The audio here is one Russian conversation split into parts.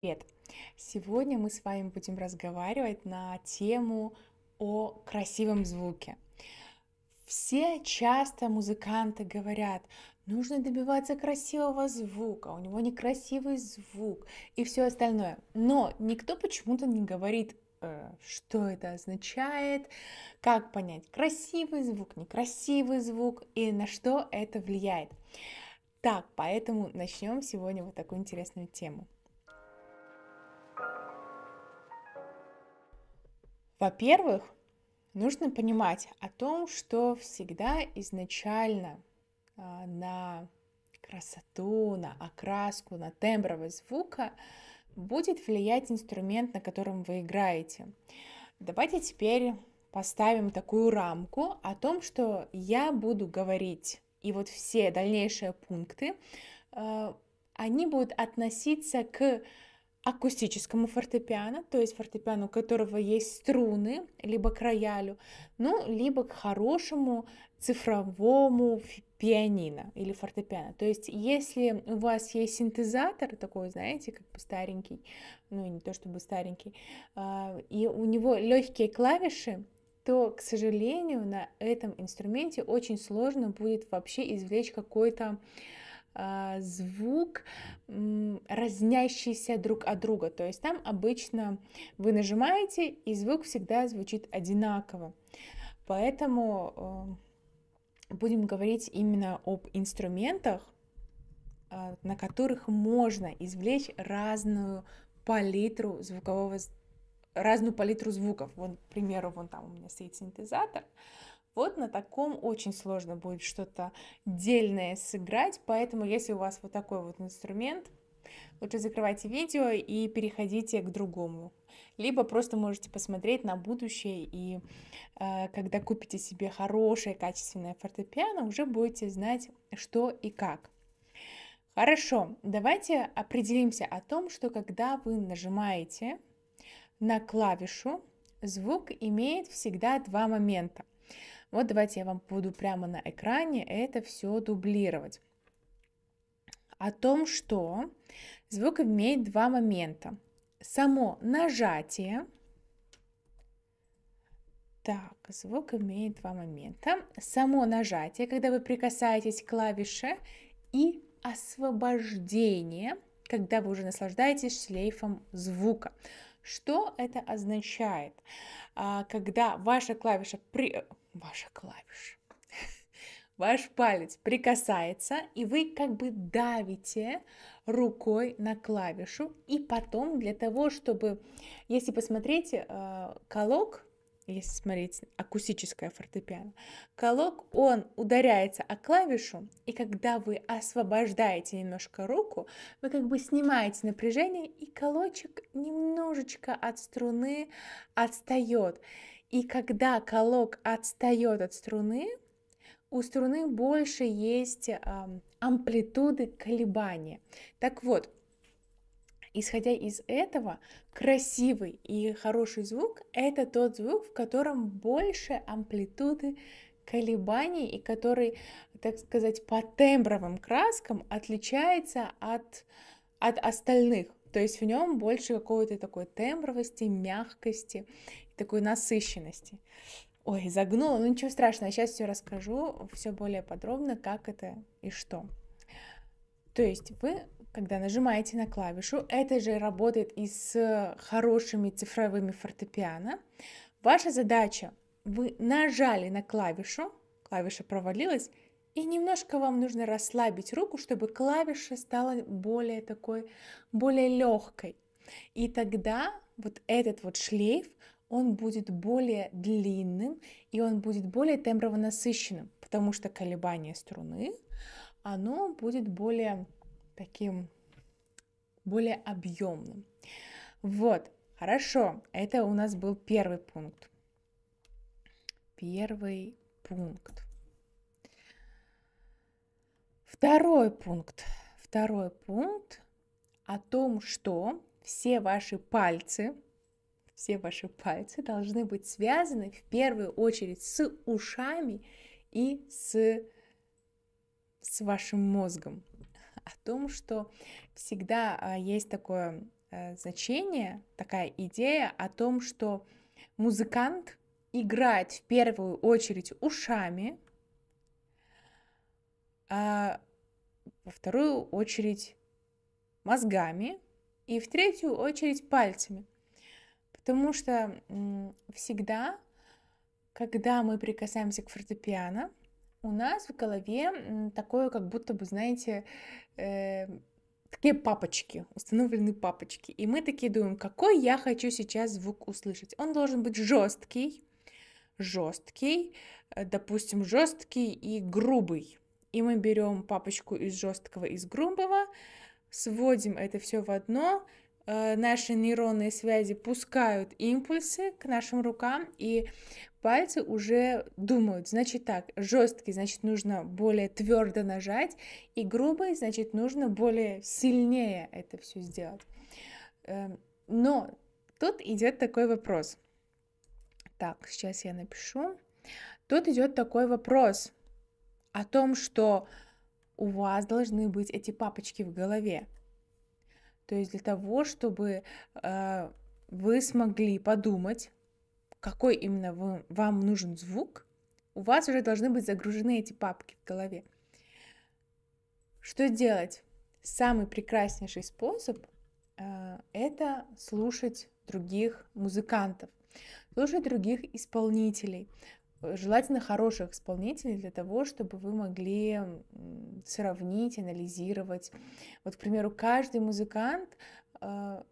Привет! Сегодня мы с вами будем разговаривать на тему о красивом звуке. Все часто музыканты говорят, нужно добиваться красивого звука, у него некрасивый звук и все остальное. Но никто почему-то не говорит, э, что это означает, как понять красивый звук, некрасивый звук и на что это влияет. Так, поэтому начнем сегодня вот такую интересную тему. Во-первых, нужно понимать о том, что всегда изначально а, на красоту, на окраску, на тембровость звука будет влиять инструмент, на котором вы играете. Давайте теперь поставим такую рамку о том, что я буду говорить, и вот все дальнейшие пункты, а, они будут относиться к акустическому фортепиано, то есть фортепиано, у которого есть струны, либо к роялю, ну, либо к хорошему цифровому пианино или фортепиано. То есть, если у вас есть синтезатор такой, знаете, как бы старенький, ну, не то чтобы старенький, а, и у него легкие клавиши, то, к сожалению, на этом инструменте очень сложно будет вообще извлечь какой-то а, звук, разнящийся друг от друга. То есть там обычно вы нажимаете, и звук всегда звучит одинаково. Поэтому э, будем говорить именно об инструментах, а, на которых можно извлечь разную палитру звукового разную палитру звуков. Вот, к примеру, вон там у меня стоит синтезатор. Вот на таком очень сложно будет что-то дельное сыграть, поэтому если у вас вот такой вот инструмент, лучше закрывайте видео и переходите к другому. Либо просто можете посмотреть на будущее, и э, когда купите себе хорошее качественное фортепиано, уже будете знать, что и как. Хорошо, давайте определимся о том, что когда вы нажимаете на клавишу, звук имеет всегда два момента. Вот давайте я вам буду прямо на экране это все дублировать. О том, что звук имеет два момента. Само нажатие. Так, звук имеет два момента. Само нажатие, когда вы прикасаетесь к клавише, и освобождение, когда вы уже наслаждаетесь шлейфом звука. Что это означает? А, когда ваша клавиша при, ваша клавиша. Ваш палец прикасается, и вы как бы давите рукой на клавишу. И потом для того, чтобы... Если посмотреть э, колок, если смотреть акустическое фортепиано, колок, он ударяется о клавишу, и когда вы освобождаете немножко руку, вы как бы снимаете напряжение, и колочек немножечко от струны отстает. И когда колок отстает от струны, у струны больше есть амплитуды колебания. Так вот, исходя из этого, красивый и хороший звук – это тот звук, в котором больше амплитуды колебаний и который, так сказать, по тембровым краскам отличается от, от остальных. То есть в нем больше какой-то такой тембровости, мягкости такой насыщенности. Ой, загнула, ну ничего страшного, сейчас все расскажу, все более подробно, как это и что. То есть вы, когда нажимаете на клавишу, это же работает и с хорошими цифровыми фортепиано. Ваша задача, вы нажали на клавишу, клавиша провалилась, и немножко вам нужно расслабить руку, чтобы клавиша стала более такой, более легкой. И тогда вот этот вот шлейф он будет более длинным и он будет более темброво-насыщенным, потому что колебание струны, оно будет более таким, более объемным. Вот, хорошо, это у нас был первый пункт. Первый пункт. Второй пункт. Второй пункт о том, что все ваши пальцы, все ваши пальцы должны быть связаны в первую очередь с ушами и с, с вашим мозгом. О том, что всегда а, есть такое э, значение, такая идея о том, что музыкант играет в первую очередь ушами, а во вторую очередь мозгами и в третью очередь пальцами – Потому что всегда, когда мы прикасаемся к фортепиано, у нас в голове такое, как будто бы, знаете, э, такие папочки, установлены папочки. И мы такие думаем, какой я хочу сейчас звук услышать. Он должен быть жесткий, жесткий, э, допустим, жесткий и грубый. И мы берем папочку из жесткого, из грубого, сводим это все в одно, Э, наши нейронные связи пускают импульсы к нашим рукам, и пальцы уже думают. Значит так, жесткий, значит нужно более твердо нажать, и грубый, значит нужно более сильнее это все сделать. Эм, но тут идет такой вопрос. Так, сейчас я напишу. Тут идет такой вопрос о том, что у вас должны быть эти папочки в голове. То есть для того, чтобы э, вы смогли подумать, какой именно вы, вам нужен звук, у вас уже должны быть загружены эти папки в голове. Что делать? Самый прекраснейший способ э, это слушать других музыкантов, слушать других исполнителей, желательно хороших исполнителей для того, чтобы вы могли сравнить, анализировать. Вот, к примеру, каждый музыкант, э,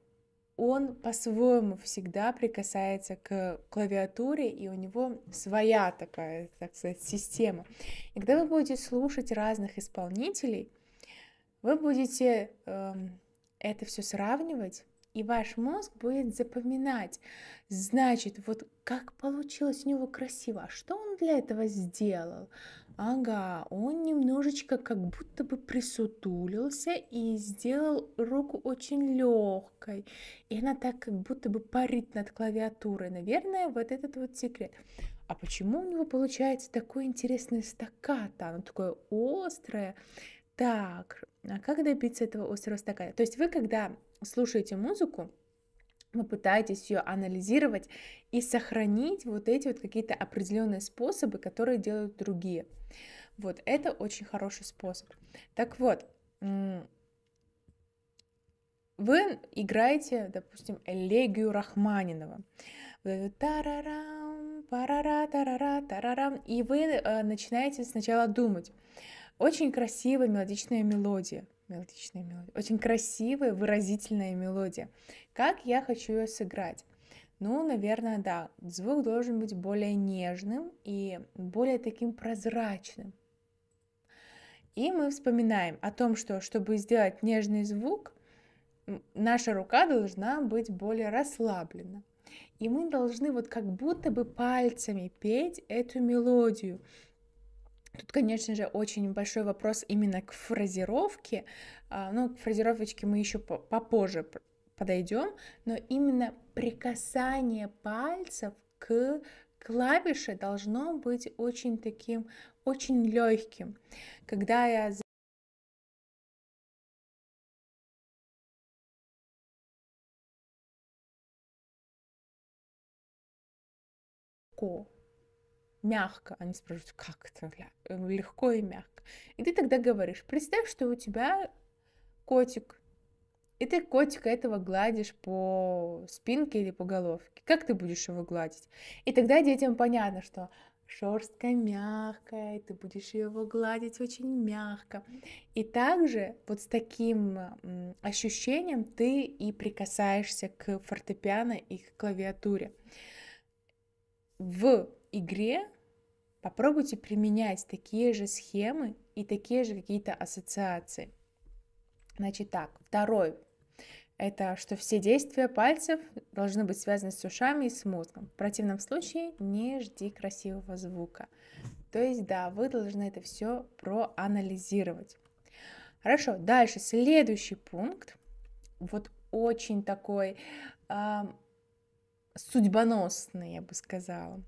он по-своему всегда прикасается к клавиатуре, и у него своя такая, так сказать, система. И когда вы будете слушать разных исполнителей, вы будете эм, это все сравнивать, и ваш мозг будет запоминать. Значит, вот как получилось у него красиво, а что он для этого сделал? Ага, он немножечко как будто бы присутулился и сделал руку очень легкой. И она так как будто бы парит над клавиатурой. Наверное, вот этот вот секрет. А почему у него получается такой интересный стаккато? Оно такое острое. Так, а как добиться этого острого стаката? То есть вы, когда слушаете музыку, вы пытаетесь ее анализировать и сохранить вот эти вот какие-то определенные способы, которые делают другие. Вот это очень хороший способ. Так вот, вы играете, допустим, элегию Рахманинова. Тарарам, парара, тарара, тарарам, и вы э, начинаете сначала думать. Очень красивая мелодичная мелодия мелодичная мелодия. Очень красивая, выразительная мелодия. Как я хочу ее сыграть? Ну, наверное, да. Звук должен быть более нежным и более таким прозрачным. И мы вспоминаем о том, что чтобы сделать нежный звук, наша рука должна быть более расслаблена. И мы должны вот как будто бы пальцами петь эту мелодию, Тут, конечно же, очень большой вопрос именно к фразировке. А, ну, к фразировочке мы еще попозже подойдем, но именно прикасание пальцев к клавише должно быть очень таким, очень легким. Когда я ко мягко. Они спрашивают, как это легко и мягко. И ты тогда говоришь, представь, что у тебя котик, и ты котика этого гладишь по спинке или по головке. Как ты будешь его гладить? И тогда детям понятно, что шерстка мягкая, и ты будешь его гладить очень мягко. И также вот с таким ощущением ты и прикасаешься к фортепиано и к клавиатуре. В игре Попробуйте применять такие же схемы и такие же какие-то ассоциации. Значит так, второй это что все действия пальцев должны быть связаны с ушами и с мозгом. В противном случае не жди красивого звука. То есть, да, вы должны это все проанализировать. Хорошо, дальше, следующий пункт. Вот очень такой э, судьбоносный, я бы сказала.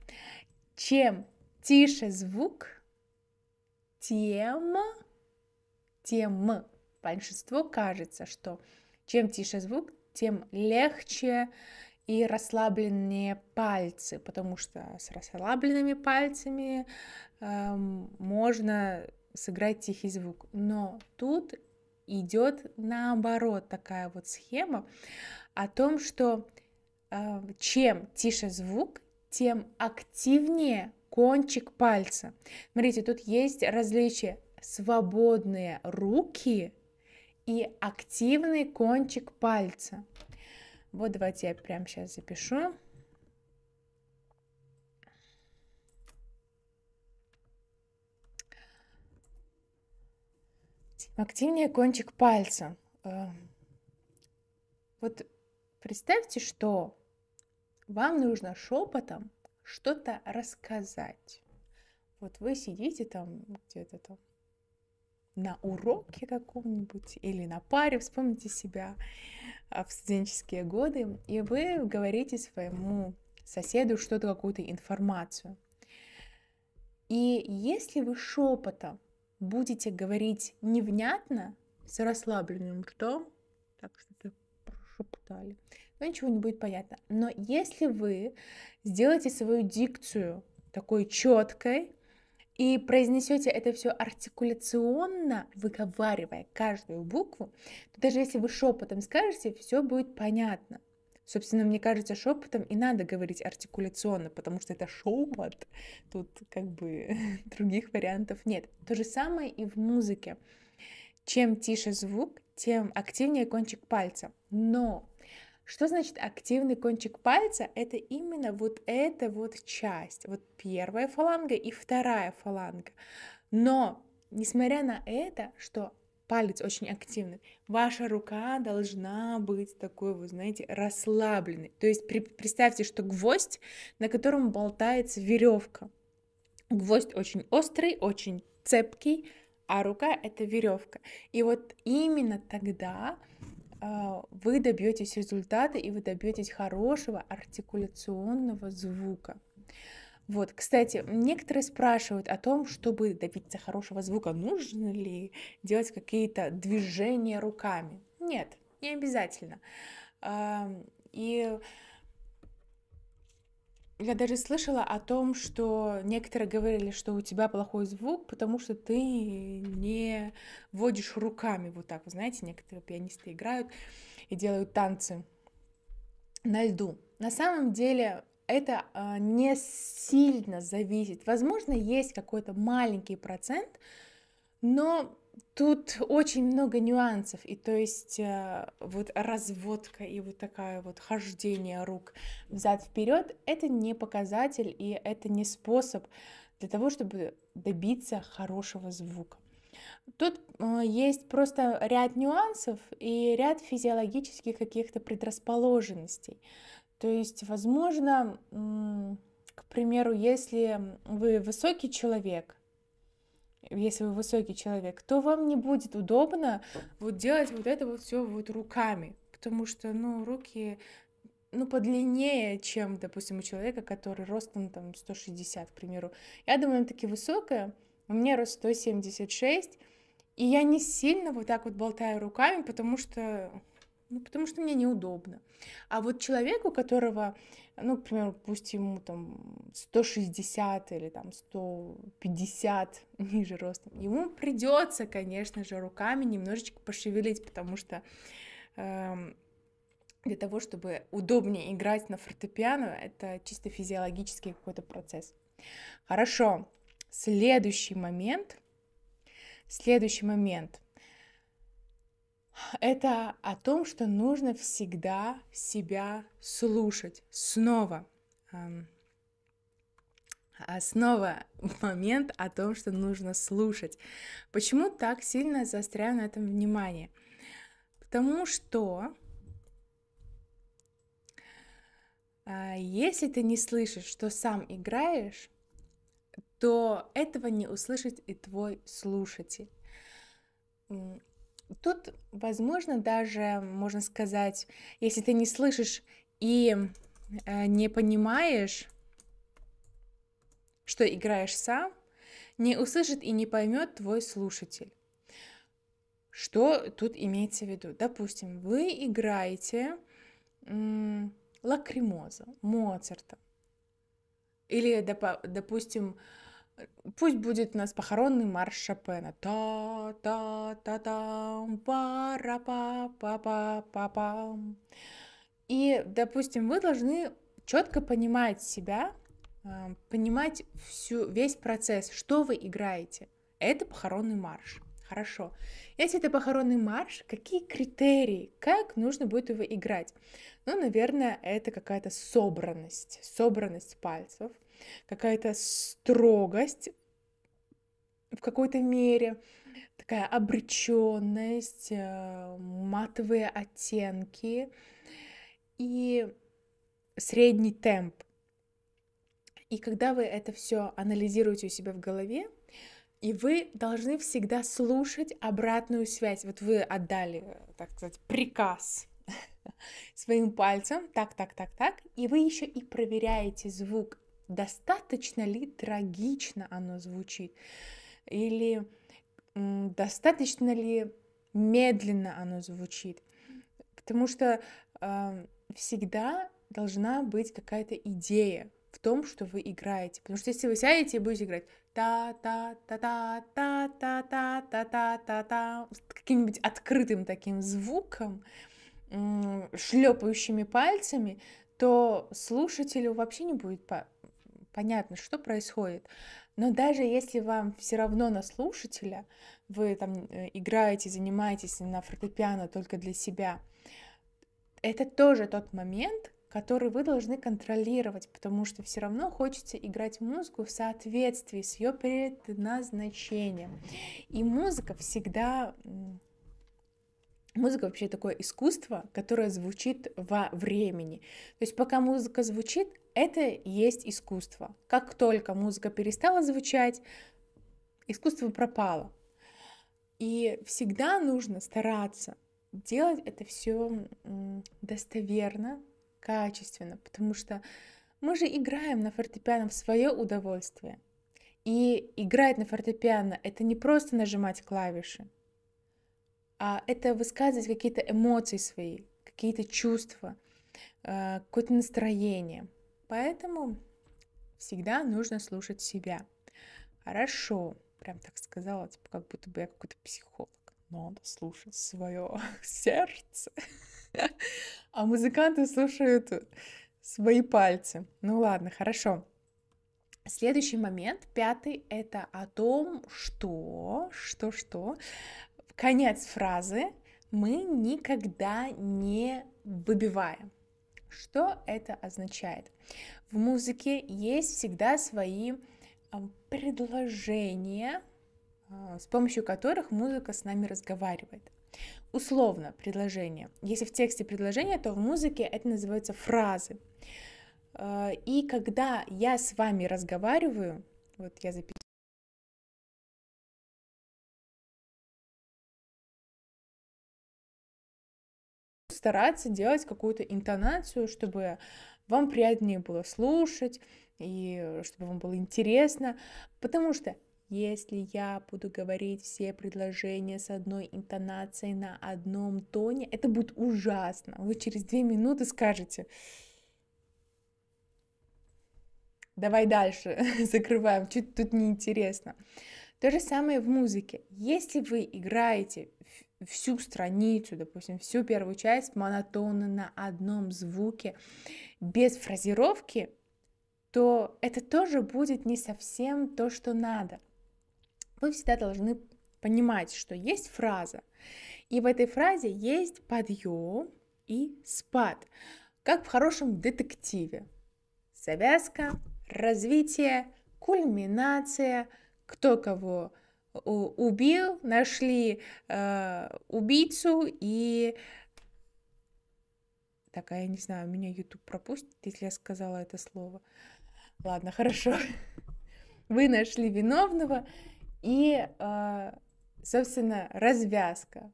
Чем тише звук, тем тем. Большинство кажется, что чем тише звук, тем легче и расслабленнее пальцы, потому что с расслабленными пальцами эм, можно сыграть тихий звук. Но тут идет наоборот такая вот схема о том, что э, чем тише звук, тем активнее кончик пальца. Смотрите, тут есть различие свободные руки и активный кончик пальца. Вот давайте я прямо сейчас запишу. Активнее кончик пальца. Э, вот представьте, что вам нужно шепотом что-то рассказать. Вот вы сидите там где-то там на уроке каком-нибудь или на паре, вспомните себя а, в студенческие годы, и вы говорите своему соседу что-то, какую-то информацию. И если вы шепотом будете говорить невнятно, с расслабленным ртом, так что-то прошептали, но ничего не будет понятно. Но если вы сделаете свою дикцию такой четкой и произнесете это все артикуляционно, выговаривая каждую букву, то даже если вы шепотом скажете, все будет понятно. Собственно, мне кажется, шепотом и надо говорить артикуляционно, потому что это шепот. Тут как бы других вариантов нет. То же самое и в музыке. Чем тише звук, тем активнее кончик пальца. Но что значит активный кончик пальца? Это именно вот эта вот часть, вот первая фаланга и вторая фаланга. Но, несмотря на это, что палец очень активный, ваша рука должна быть такой, вы знаете, расслабленной. То есть при, представьте, что гвоздь, на котором болтается веревка. Гвоздь очень острый, очень цепкий, а рука это веревка. И вот именно тогда а, вы добьетесь результата и вы добьетесь хорошего артикуляционного звука. Вот, кстати, некоторые спрашивают о том, чтобы добиться хорошего звука, нужно ли делать какие-то движения руками. Нет, не обязательно. И я даже слышала о том, что некоторые говорили, что у тебя плохой звук, потому что ты не водишь руками вот так. Вы знаете, некоторые пианисты играют и делают танцы на льду. На самом деле это а, не сильно зависит. Возможно, есть какой-то маленький процент, но Тут очень много нюансов, и то есть э, вот разводка и вот такая вот хождение рук взад вперед это не показатель и это не способ для того, чтобы добиться хорошего звука. Тут э, есть просто ряд нюансов и ряд физиологических каких-то предрасположенностей. То есть, возможно, к примеру, если вы высокий человек, если вы высокий человек, то вам не будет удобно вот делать вот это вот все вот руками, потому что, ну, руки, ну, подлиннее, чем, допустим, у человека, который ростом там 160, к примеру. Я думаю, довольно-таки высокая, у меня рост 176, и я не сильно вот так вот болтаю руками, потому что ну, потому что мне неудобно. А вот человеку, которого, ну, к примеру, пусть ему там 160 или там 150 ниже ростом, ему придется, конечно же, руками немножечко пошевелить, потому что э, для того, чтобы удобнее играть на фортепиано, это чисто физиологический какой-то процесс. Хорошо. Следующий момент. Следующий момент – это о том, что нужно всегда себя слушать. Снова. А снова момент о том, что нужно слушать. Почему так сильно застряю на этом внимание? Потому что а, если ты не слышишь, что сам играешь, то этого не услышит и твой слушатель. Тут, возможно, даже можно сказать, если ты не слышишь и э, не понимаешь, что играешь сам, не услышит и не поймет твой слушатель. Что тут имеется в виду? Допустим, вы играете м- Лакримоза, Моцарта. Или, доп- допустим, пусть будет у нас похоронный марш Шопена. та та та там пара па па па па пам И, допустим, вы должны четко понимать себя, а, понимать всю, весь процесс, что вы играете. Это похоронный марш. Хорошо. Если это похоронный марш, какие критерии, как нужно будет его играть? Ну, наверное, это какая-то собранность, собранность пальцев – какая-то строгость в какой-то мере, такая обреченность, э, матовые оттенки и средний темп. И когда вы это все анализируете у себя в голове, и вы должны всегда слушать обратную связь. Вот вы отдали, э, так сказать, приказ своим пальцем, так, так, так, так, и вы еще и проверяете звук достаточно ли трагично оно звучит, или достаточно ли медленно оно звучит. Потому что э, всегда должна быть какая-то идея в том, что вы играете. Потому что если вы сядете и будете играть та-та-та-та-та-та-та-та-та-та-та с каким-нибудь открытым таким звуком, шлепающими пальцами, то слушателю вообще не будет понятно, что происходит. Но даже если вам все равно на слушателя, вы там э, играете, занимаетесь на фортепиано только для себя, это тоже тот момент, который вы должны контролировать, потому что все равно хочется играть музыку в соответствии с ее предназначением. И музыка всегда... Музыка вообще такое искусство, которое звучит во времени. То есть пока музыка звучит, это есть искусство. Как только музыка перестала звучать, искусство пропало. И всегда нужно стараться делать это все достоверно, качественно, потому что мы же играем на фортепиано в свое удовольствие. И играть на фортепиано — это не просто нажимать клавиши, а это высказывать какие-то эмоции свои, какие-то чувства, э, какое-то настроение — Поэтому всегда нужно слушать себя. Хорошо, прям так сказала, типа, как будто бы я какой-то психолог. Надо слушать свое сердце. А музыканты слушают свои пальцы. Ну ладно, хорошо. Следующий момент, пятый, это о том, что, что, что, конец фразы мы никогда не выбиваем. Что это означает? В музыке есть всегда свои предложения, а, с помощью которых музыка с нами разговаривает. Условно предложение. Если в тексте предложение, то в музыке это называется фразы. А, и когда я с вами разговариваю, вот я записываю стараться делать какую-то интонацию, чтобы вам приятнее было слушать, и чтобы вам было интересно, потому что если я буду говорить все предложения с одной интонацией на одном тоне, это будет ужасно. Вы через две минуты скажете, давай дальше, закрываем, чуть тут неинтересно. То же самое в музыке. Если вы играете всю страницу, допустим, всю первую часть монотонно на одном звуке, без фразировки, то это тоже будет не совсем то, что надо. Вы всегда должны понимать, что есть фраза, и в этой фразе есть подъем и спад, как в хорошем детективе. Завязка, развитие, кульминация, кто кого убил, нашли э, убийцу и такая, не знаю, меня YouTube пропустит, если я сказала это слово. Ладно, хорошо. Вы нашли виновного и, э, собственно, развязка.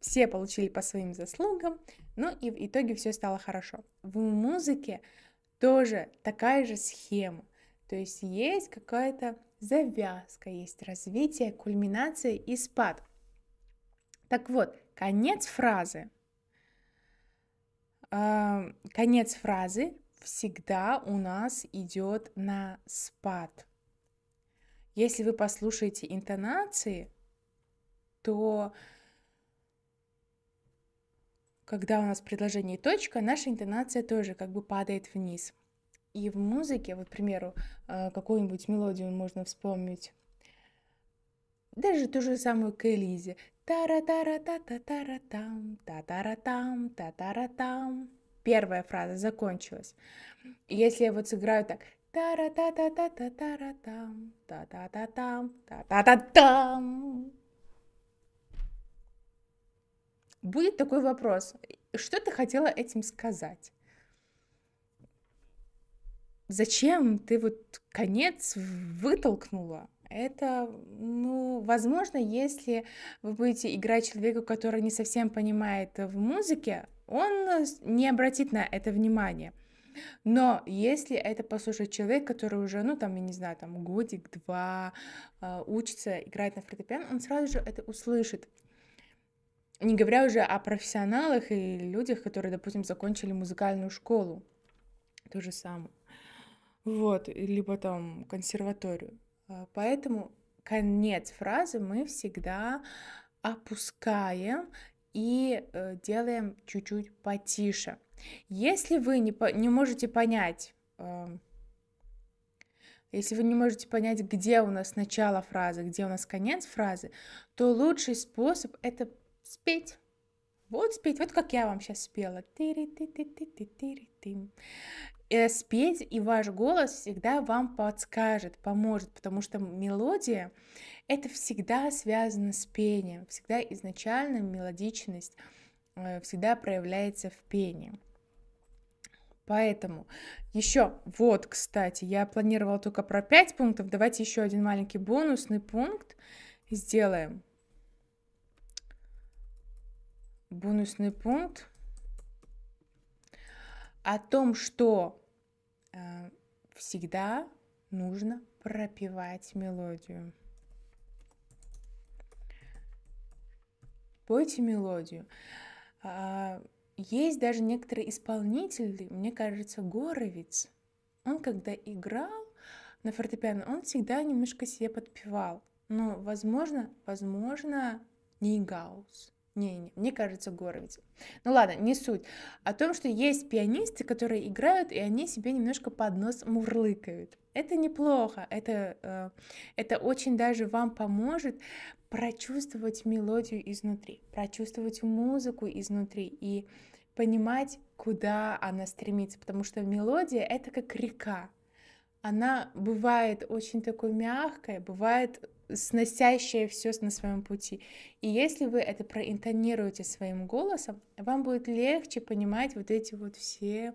Все получили по своим заслугам, Ну и в итоге все стало хорошо. В музыке тоже такая же схема. То есть есть какая-то завязка, есть развитие, кульминация и спад. Так вот, конец фразы. А, конец фразы всегда у нас идет на спад. Если вы послушаете интонации, то когда у нас предложение и точка, наша интонация тоже как бы падает вниз. И в музыке, вот, к примеру, э, какую-нибудь мелодию можно вспомнить, даже ту же самую Кэлизи. Тара-тара-та-та-тара-там, та-тара-там, та-тара-там. Первая фраза закончилась. И если я вот сыграю так тара-та-та-та-та-тара-там, та-та-та-там, та-та-та-там. Будет такой вопрос. Что ты хотела этим сказать? Зачем ты вот конец вытолкнула? Это, ну, возможно, если вы будете играть человека, который не совсем понимает э, в музыке, он э, не обратит на это внимание. Но если это послушает человек, который уже, ну, там, я не знаю, там, годик-два э, учится играть на фортепиано, он сразу же это услышит. Не говоря уже о профессионалах и людях, которые, допустим, закончили музыкальную школу. То же самое. Вот, либо там консерваторию. А, поэтому конец фразы мы всегда опускаем и э, делаем чуть-чуть потише. Если вы не, по, не можете понять, э, если вы не можете понять, где у нас начало фразы, где у нас конец фразы, то лучший способ это спеть. Вот спеть, вот как я вам сейчас спела. Э, спеть, и ваш голос всегда вам подскажет, поможет, потому что мелодия — это всегда связано с пением, всегда изначально мелодичность э, всегда проявляется в пении. Поэтому еще, вот, кстати, я планировала только про 5 пунктов, давайте еще один маленький бонусный пункт сделаем. Бонусный пункт о том, что Э, всегда нужно пропевать мелодию. Пойте мелодию. А, есть даже некоторые исполнители, мне кажется, Горовец. Он когда играл на фортепиано, он всегда немножко себе подпевал. Но, возможно, возможно, не Гаус. Не, не, мне кажется, Горовец. Ну ладно, не суть. О том, что есть пианисты, которые играют, и они себе немножко под нос мурлыкают. Это неплохо, это, э, это очень даже вам поможет прочувствовать мелодию изнутри, прочувствовать музыку изнутри и понимать, куда она стремится, потому что мелодия — это как река, она бывает очень такой мягкой, бывает сносящая все на своем пути. И если вы это проинтонируете своим голосом, вам будет легче понимать вот эти вот все,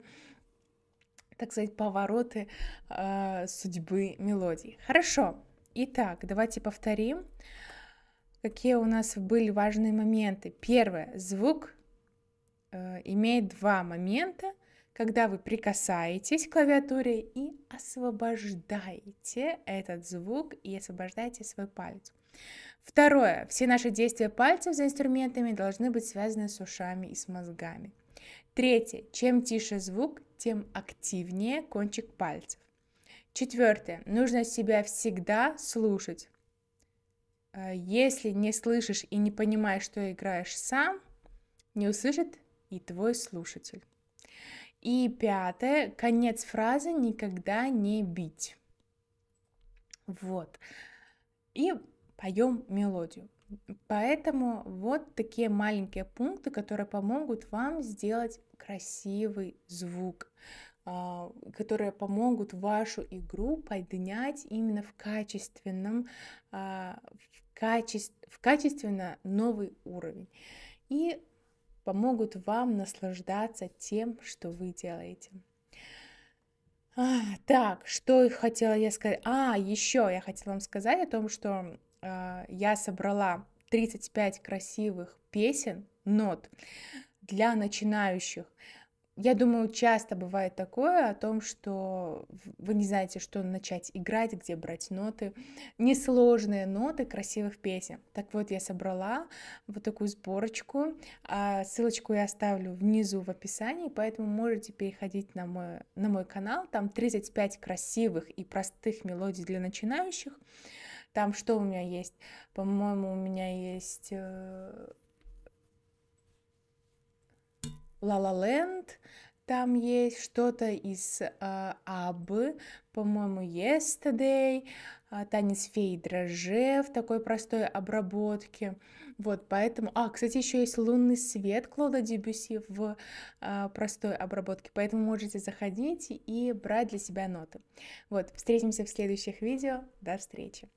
так сказать, повороты э, судьбы мелодии. Хорошо. Итак, давайте повторим, какие у нас были важные моменты. Первое. Звук э, имеет два момента – когда вы прикасаетесь к клавиатуре и освобождаете этот звук и освобождаете свой палец. Второе. Все наши действия пальцев за инструментами должны быть связаны с ушами и с мозгами. Третье. Чем тише звук, тем активнее кончик пальцев. Четвертое. Нужно себя всегда слушать. Э, если не слышишь и не понимаешь, что играешь сам, не услышит и твой слушатель. И пятое, конец фразы никогда не бить. Вот. И поем мелодию. Поэтому вот такие маленькие пункты, которые помогут вам сделать красивый звук, а, которые помогут вашу игру поднять именно в качественном, а, в, каче... в качественно новый уровень. И помогут вам наслаждаться тем, что вы делаете. А, так, что хотела я сказать? А, еще я хотела вам сказать о том, что э, я собрала 35 красивых песен, нот для начинающих. Я думаю, часто бывает такое о том, что вы не знаете, что начать играть, где брать ноты. Несложные ноты красивых песен. Так вот, я собрала вот такую сборочку. А ссылочку я оставлю внизу в описании, поэтому можете переходить на мой, на мой канал. Там 35 красивых и простых мелодий для начинающих. Там что у меня есть? По-моему, у меня есть э, Лалаленд, там есть что-то из а, Абы, по-моему, Yesterday, а, Танец фей дроже в такой простой обработке. Вот, поэтому... А, кстати, еще есть «Лунный свет» Клода Дебюси в а, простой обработке, поэтому можете заходить и брать для себя ноты. Вот, встретимся в следующих видео. До встречи!